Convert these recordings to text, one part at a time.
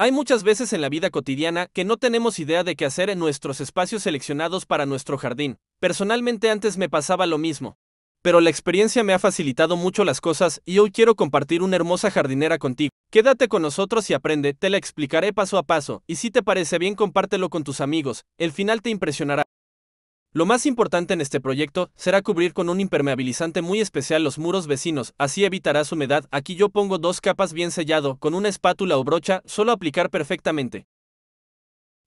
Hay muchas veces en la vida cotidiana que no tenemos idea de qué hacer en nuestros espacios seleccionados para nuestro jardín. Personalmente antes me pasaba lo mismo. Pero la experiencia me ha facilitado mucho las cosas y hoy quiero compartir una hermosa jardinera contigo. Quédate con nosotros y aprende, te la explicaré paso a paso, y si te parece bien compártelo con tus amigos, el final te impresionará. Lo más importante en este proyecto será cubrir con un impermeabilizante muy especial los muros vecinos, así evitarás humedad. Aquí yo pongo dos capas bien sellado, con una espátula o brocha, solo aplicar perfectamente.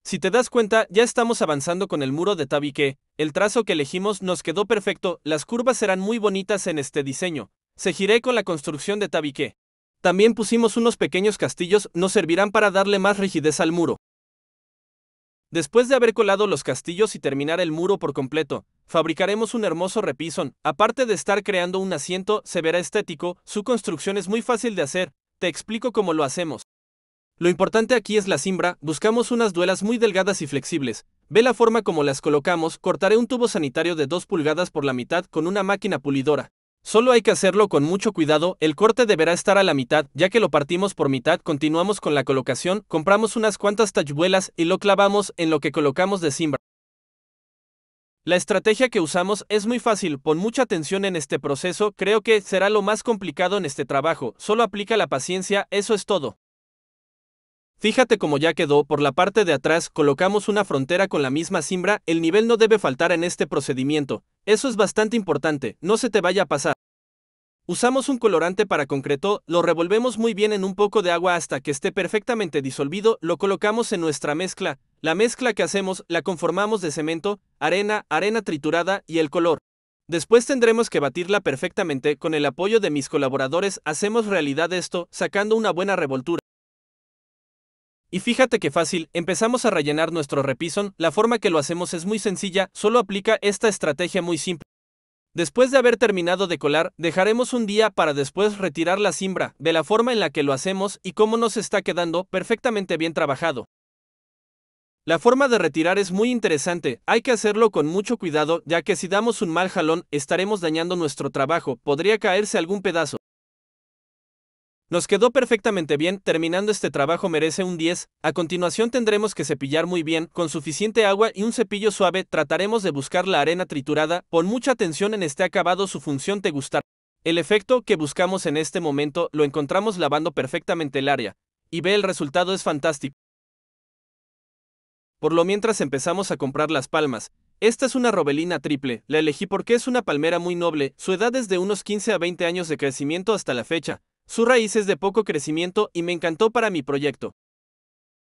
Si te das cuenta, ya estamos avanzando con el muro de tabique, el trazo que elegimos nos quedó perfecto, las curvas serán muy bonitas en este diseño. giré con la construcción de tabique. También pusimos unos pequeños castillos, nos servirán para darle más rigidez al muro. Después de haber colado los castillos y terminar el muro por completo, fabricaremos un hermoso repisón. Aparte de estar creando un asiento, se verá estético, su construcción es muy fácil de hacer, te explico cómo lo hacemos. Lo importante aquí es la simbra, buscamos unas duelas muy delgadas y flexibles. Ve la forma como las colocamos, cortaré un tubo sanitario de 2 pulgadas por la mitad con una máquina pulidora. Solo hay que hacerlo con mucho cuidado, el corte deberá estar a la mitad, ya que lo partimos por mitad, continuamos con la colocación, compramos unas cuantas tachuelas y lo clavamos en lo que colocamos de cimbra. La estrategia que usamos es muy fácil, pon mucha atención en este proceso, creo que será lo más complicado en este trabajo, solo aplica la paciencia, eso es todo. Fíjate cómo ya quedó, por la parte de atrás colocamos una frontera con la misma cimbra. el nivel no debe faltar en este procedimiento, eso es bastante importante, no se te vaya a pasar. Usamos un colorante para concreto, lo revolvemos muy bien en un poco de agua hasta que esté perfectamente disolvido, lo colocamos en nuestra mezcla, la mezcla que hacemos la conformamos de cemento, arena, arena triturada y el color. Después tendremos que batirla perfectamente, con el apoyo de mis colaboradores hacemos realidad esto, sacando una buena revoltura. Y fíjate que fácil, empezamos a rellenar nuestro repisón. la forma que lo hacemos es muy sencilla, solo aplica esta estrategia muy simple. Después de haber terminado de colar, dejaremos un día para después retirar la simbra, de la forma en la que lo hacemos y cómo nos está quedando perfectamente bien trabajado. La forma de retirar es muy interesante, hay que hacerlo con mucho cuidado ya que si damos un mal jalón estaremos dañando nuestro trabajo, podría caerse algún pedazo. Nos quedó perfectamente bien, terminando este trabajo merece un 10. A continuación tendremos que cepillar muy bien, con suficiente agua y un cepillo suave trataremos de buscar la arena triturada, pon mucha atención en este acabado su función te gustará. El efecto que buscamos en este momento lo encontramos lavando perfectamente el área, y ve el resultado es fantástico. Por lo mientras empezamos a comprar las palmas. Esta es una robelina triple, la elegí porque es una palmera muy noble, su edad es de unos 15 a 20 años de crecimiento hasta la fecha, su raíz es de poco crecimiento y me encantó para mi proyecto.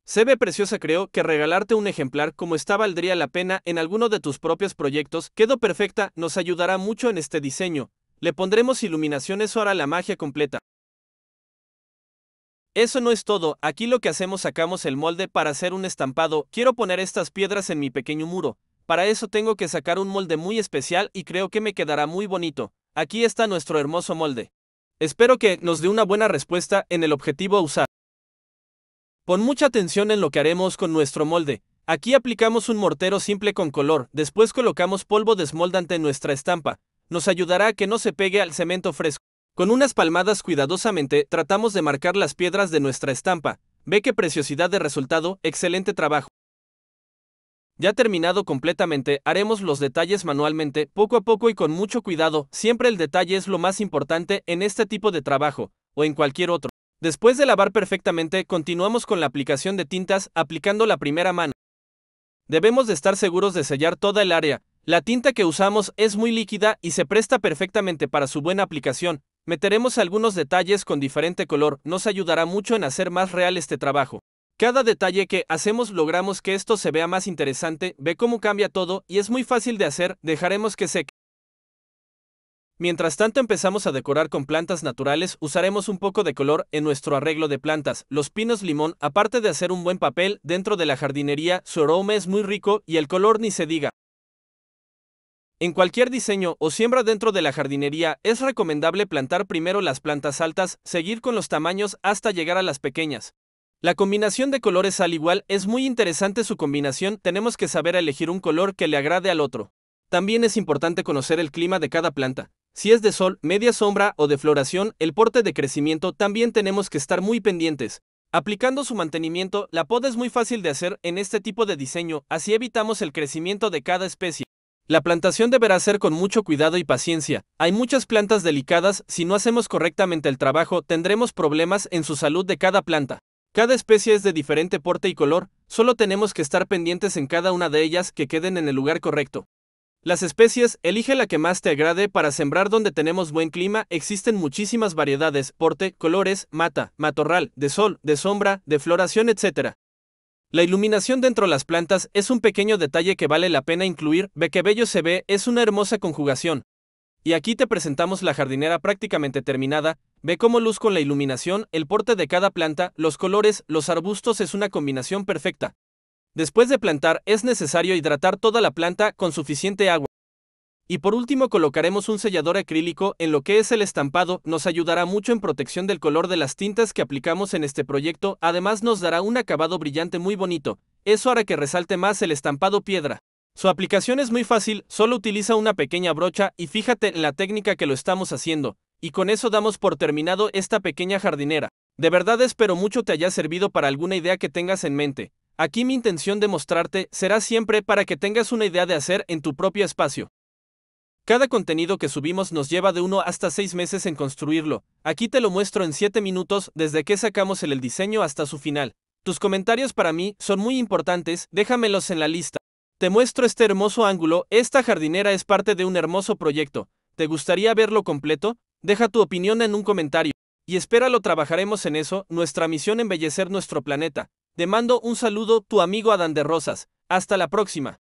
Se ve preciosa, creo que regalarte un ejemplar como esta valdría la pena en alguno de tus propios proyectos. Quedó perfecta, nos ayudará mucho en este diseño. Le pondremos iluminación, eso hará la magia completa. Eso no es todo, aquí lo que hacemos sacamos el molde para hacer un estampado. Quiero poner estas piedras en mi pequeño muro. Para eso tengo que sacar un molde muy especial y creo que me quedará muy bonito. Aquí está nuestro hermoso molde. Espero que nos dé una buena respuesta en el objetivo a usar. Pon mucha atención en lo que haremos con nuestro molde. Aquí aplicamos un mortero simple con color, después colocamos polvo desmoldante en nuestra estampa. Nos ayudará a que no se pegue al cemento fresco. Con unas palmadas cuidadosamente tratamos de marcar las piedras de nuestra estampa. Ve qué preciosidad de resultado, excelente trabajo. Ya terminado completamente, haremos los detalles manualmente, poco a poco y con mucho cuidado, siempre el detalle es lo más importante en este tipo de trabajo, o en cualquier otro. Después de lavar perfectamente, continuamos con la aplicación de tintas, aplicando la primera mano. Debemos de estar seguros de sellar toda el área. La tinta que usamos es muy líquida y se presta perfectamente para su buena aplicación. Meteremos algunos detalles con diferente color, nos ayudará mucho en hacer más real este trabajo. Cada detalle que hacemos logramos que esto se vea más interesante, ve cómo cambia todo y es muy fácil de hacer, dejaremos que seque. Mientras tanto empezamos a decorar con plantas naturales, usaremos un poco de color en nuestro arreglo de plantas. Los pinos limón, aparte de hacer un buen papel dentro de la jardinería, su aroma es muy rico y el color ni se diga. En cualquier diseño o siembra dentro de la jardinería, es recomendable plantar primero las plantas altas, seguir con los tamaños hasta llegar a las pequeñas. La combinación de colores al igual es muy interesante su combinación, tenemos que saber elegir un color que le agrade al otro. También es importante conocer el clima de cada planta. Si es de sol, media sombra o de floración, el porte de crecimiento también tenemos que estar muy pendientes. Aplicando su mantenimiento, la poda es muy fácil de hacer en este tipo de diseño, así evitamos el crecimiento de cada especie. La plantación deberá ser con mucho cuidado y paciencia. Hay muchas plantas delicadas, si no hacemos correctamente el trabajo, tendremos problemas en su salud de cada planta. Cada especie es de diferente porte y color, solo tenemos que estar pendientes en cada una de ellas que queden en el lugar correcto. Las especies, elige la que más te agrade para sembrar donde tenemos buen clima, existen muchísimas variedades, porte, colores, mata, matorral, de sol, de sombra, de floración, etc. La iluminación dentro de las plantas es un pequeño detalle que vale la pena incluir, ve que bello se ve, es una hermosa conjugación. Y aquí te presentamos la jardinera prácticamente terminada, ve cómo luz con la iluminación, el porte de cada planta, los colores, los arbustos es una combinación perfecta. Después de plantar es necesario hidratar toda la planta con suficiente agua. Y por último colocaremos un sellador acrílico en lo que es el estampado, nos ayudará mucho en protección del color de las tintas que aplicamos en este proyecto, además nos dará un acabado brillante muy bonito, eso hará que resalte más el estampado piedra. Su aplicación es muy fácil, solo utiliza una pequeña brocha y fíjate en la técnica que lo estamos haciendo, y con eso damos por terminado esta pequeña jardinera. De verdad espero mucho te haya servido para alguna idea que tengas en mente. Aquí mi intención de mostrarte será siempre para que tengas una idea de hacer en tu propio espacio. Cada contenido que subimos nos lleva de uno hasta 6 meses en construirlo. Aquí te lo muestro en 7 minutos desde que sacamos el, el diseño hasta su final. Tus comentarios para mí son muy importantes, déjamelos en la lista. Te muestro este hermoso ángulo, esta jardinera es parte de un hermoso proyecto. ¿Te gustaría verlo completo? Deja tu opinión en un comentario. Y lo trabajaremos en eso, nuestra misión embellecer nuestro planeta. Te mando un saludo, tu amigo Adán de Rosas. Hasta la próxima.